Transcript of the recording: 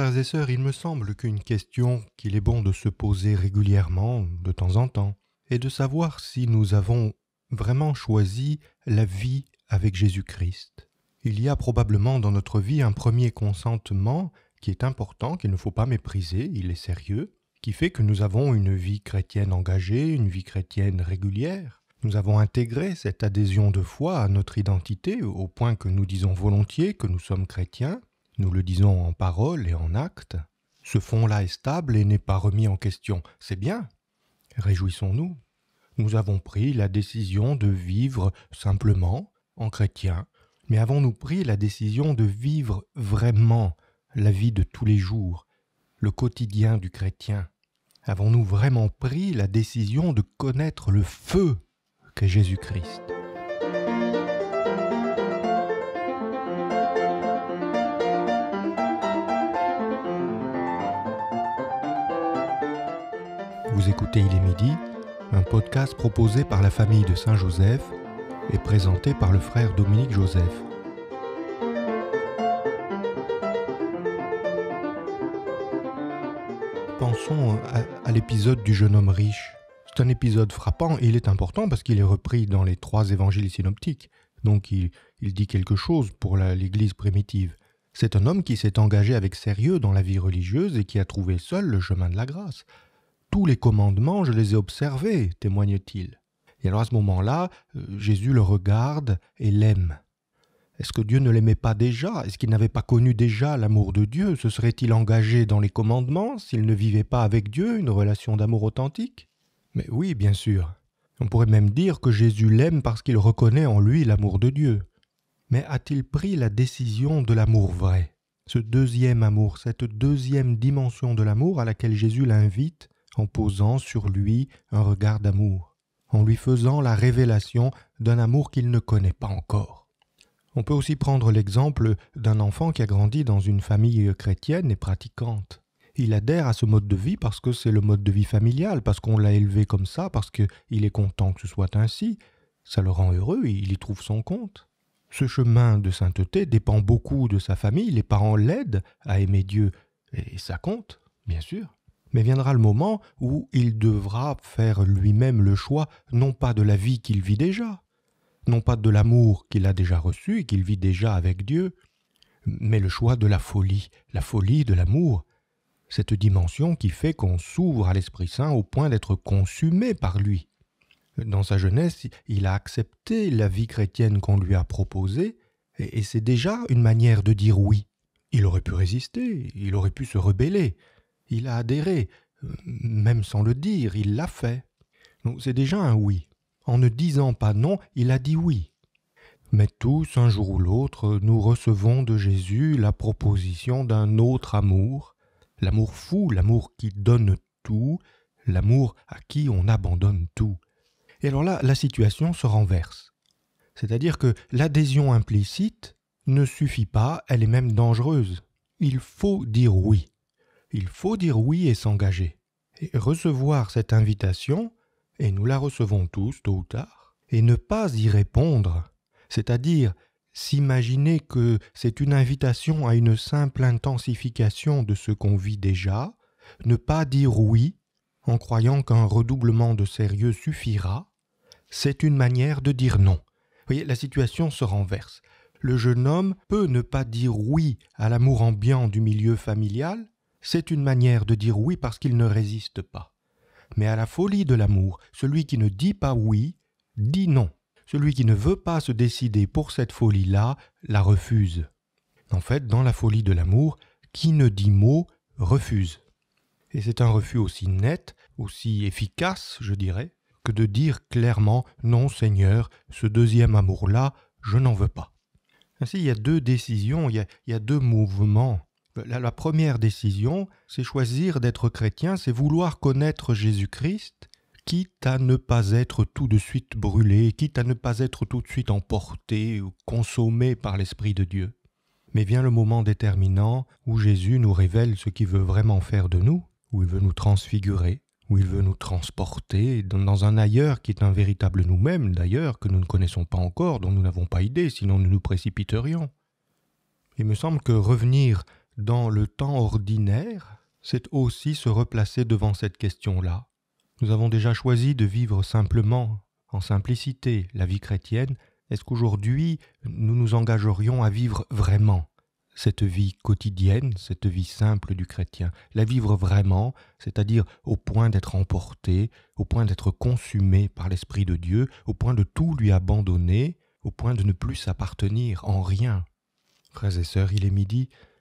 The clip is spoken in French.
frères et sœurs, il me semble qu'une question qu'il est bon de se poser régulièrement, de temps en temps, est de savoir si nous avons vraiment choisi la vie avec Jésus-Christ. Il y a probablement dans notre vie un premier consentement qui est important, qu'il ne faut pas mépriser, il est sérieux, qui fait que nous avons une vie chrétienne engagée, une vie chrétienne régulière. Nous avons intégré cette adhésion de foi à notre identité au point que nous disons volontiers que nous sommes chrétiens, nous le disons en parole et en acte, ce fond là est stable et n'est pas remis en question. C'est bien. Réjouissons-nous. Nous avons pris la décision de vivre simplement en chrétien, mais avons-nous pris la décision de vivre vraiment la vie de tous les jours, le quotidien du chrétien Avons-nous vraiment pris la décision de connaître le feu qu'est Jésus-Christ Vous écoutez Il est midi, un podcast proposé par la famille de Saint-Joseph et présenté par le frère Dominique Joseph. Pensons à, l'épisode du jeune homme riche. C'est un épisode frappant et il est important parce qu'il est repris dans les trois évangiles synoptiques. Donc il dit quelque chose pour l'Église primitive. C'est un homme qui s'est engagé avec sérieux dans la vie religieuse et qui a trouvé seul le chemin de la grâce tous les commandements, je les ai observés, témoigne-t-il. Et alors à ce moment-là, euh, Jésus le regarde et l'aime. Est-ce que Dieu ne l'aimait pas déjà Est-ce qu'il n'avait pas connu déjà l'amour de Dieu Se serait-il engagé dans les commandements s'il ne vivait pas avec Dieu une relation d'amour authentique Mais oui, bien sûr. On pourrait même dire que Jésus l'aime parce qu'il reconnaît en lui l'amour de Dieu. Mais a-t-il pris la décision de l'amour vrai Ce deuxième amour, cette deuxième dimension de l'amour à laquelle Jésus l'invite en posant sur lui un regard d'amour, en lui faisant la révélation d'un amour qu'il ne connaît pas encore. On peut aussi prendre l'exemple d'un enfant qui a grandi dans une famille chrétienne et pratiquante. Il adhère à ce mode de vie parce que c'est le mode de vie familial, parce qu'on l'a élevé comme ça, parce qu'il est content que ce soit ainsi. Ça le rend heureux, il y trouve son compte. Ce chemin de sainteté dépend beaucoup de sa famille, les parents l'aident à aimer Dieu, et ça compte, bien sûr mais viendra le moment où il devra faire lui-même le choix non pas de la vie qu'il vit déjà, non pas de l'amour qu'il a déjà reçu et qu'il vit déjà avec Dieu, mais le choix de la folie, la folie de l'amour, cette dimension qui fait qu'on s'ouvre à l'Esprit Saint au point d'être consumé par lui. Dans sa jeunesse, il a accepté la vie chrétienne qu'on lui a proposée, et c'est déjà une manière de dire oui. Il aurait pu résister, il aurait pu se rebeller, il a adhéré, euh, même sans le dire, il l'a fait. c'est déjà un oui. En ne disant pas non, il a dit oui. Mais tous, un jour ou l'autre, nous recevons de Jésus la proposition d'un autre amour, l'amour fou, l'amour qui donne tout, l'amour à qui on abandonne tout. Et alors là, la situation se renverse. C'est-à-dire que l'adhésion implicite ne suffit pas, elle est même dangereuse. Il faut dire oui il faut dire oui et s'engager. Et recevoir cette invitation, et nous la recevons tous tôt ou tard, et ne pas y répondre, c'est-à-dire s'imaginer que c'est une invitation à une simple intensification de ce qu'on vit déjà, ne pas dire oui en croyant qu'un redoublement de sérieux suffira, c'est une manière de dire non. Vous voyez, la situation se renverse. Le jeune homme peut ne pas dire oui à l'amour ambiant du milieu familial, c'est une manière de dire oui parce qu'il ne résiste pas. Mais à la folie de l'amour, celui qui ne dit pas oui, dit non. Celui qui ne veut pas se décider pour cette folie-là, la refuse. En fait, dans la folie de l'amour, qui ne dit mot refuse. Et c'est un refus aussi net, aussi efficace, je dirais, que de dire clairement Non Seigneur, ce deuxième amour-là, je n'en veux pas. Ainsi, il y a deux décisions, il y a, deux mouvements bah, la, première décision, c'est choisir d'être chrétien, c'est vouloir connaître Jésus-Christ, quitte à ne pas être tout de suite brûlé, quitte à ne pas être tout de suite emporté ou consommé par l'Esprit de Dieu. Mais vient le moment déterminant où Jésus nous révèle ce qu'il veut vraiment faire de nous, où il veut nous transfigurer, où il veut nous transporter dans un ailleurs qui est un véritable nous-mêmes d'ailleurs, que nous ne connaissons pas encore, dont nous n'avons pas idée, sinon nous nous précipiterions. Il me semble que revenir dans le temps ordinaire, c'est aussi se replacer devant cette question-là. Nous avons déjà choisi de vivre simplement, en simplicité, la vie chrétienne. Est-ce qu'aujourd'hui nous nous engagerions à vivre vraiment cette vie quotidienne, cette vie simple du chrétien, la vivre vraiment, c'est-à-dire au point d'être emporté, au point d'être consumé par l'Esprit de Dieu, au point de tout lui abandonner, au point de ne plus s'appartenir en rien. Frères et sœurs, il est midi,